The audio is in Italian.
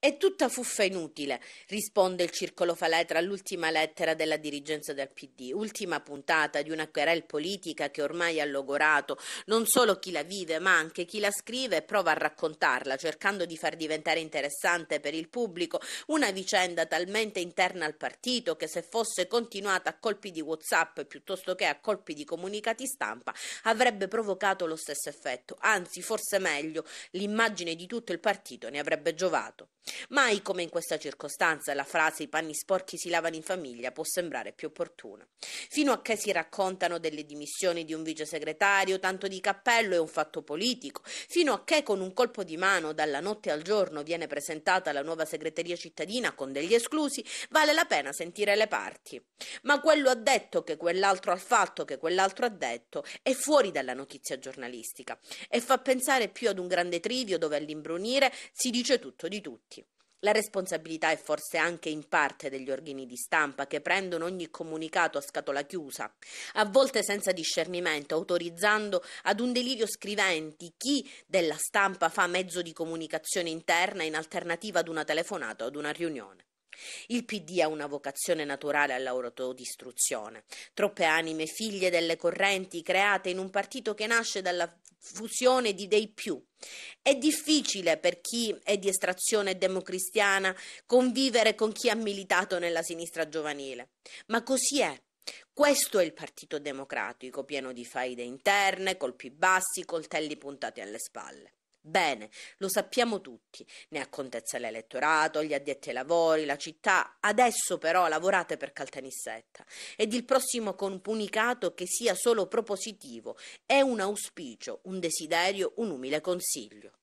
È tutta fuffa inutile, risponde il circolo faletra all'ultima lettera della dirigenza del PD, ultima puntata di una querel politica che ormai ha logorato non solo chi la vive, ma anche chi la scrive e prova a raccontarla, cercando di far diventare interessante per il pubblico una vicenda talmente interna al partito che se fosse continuata a colpi di WhatsApp piuttosto che a colpi di comunicati stampa avrebbe provocato lo stesso effetto, anzi forse meglio, l'immagine di tutto il partito ne avrebbe giovato. Mai come in questa circostanza la frase i panni sporchi si lavano in famiglia può sembrare più opportuna. Fino a che si raccontano delle dimissioni di un vice segretario, tanto di cappello è un fatto politico, fino a che con un colpo di mano dalla notte al giorno viene presentata la nuova segreteria cittadina con degli esclusi, vale la pena sentire le parti. Ma quello ha detto che quell'altro ha fatto, che quell'altro ha detto, è fuori dalla notizia giornalistica e fa pensare più ad un grande trivio dove all'imbrunire si dice tutto di tutti. La responsabilità è forse anche in parte degli organi di stampa che prendono ogni comunicato a scatola chiusa, a volte senza discernimento, autorizzando ad un delirio scriventi chi della stampa fa mezzo di comunicazione interna in alternativa ad una telefonata o ad una riunione. Il PD ha una vocazione naturale all'autodistruzione. Troppe anime figlie delle correnti create in un partito che nasce dalla fusione di dei più. È difficile per chi è di estrazione democristiana convivere con chi ha militato nella sinistra giovanile, ma così è. Questo è il Partito Democratico, pieno di faide interne, colpi bassi, coltelli puntati alle spalle. Bene, lo sappiamo tutti, ne ha contezza l'elettorato, gli addetti ai lavori, la città. Adesso però lavorate per Caltanissetta ed il prossimo comunicato che sia solo propositivo. È un auspicio, un desiderio, un umile consiglio.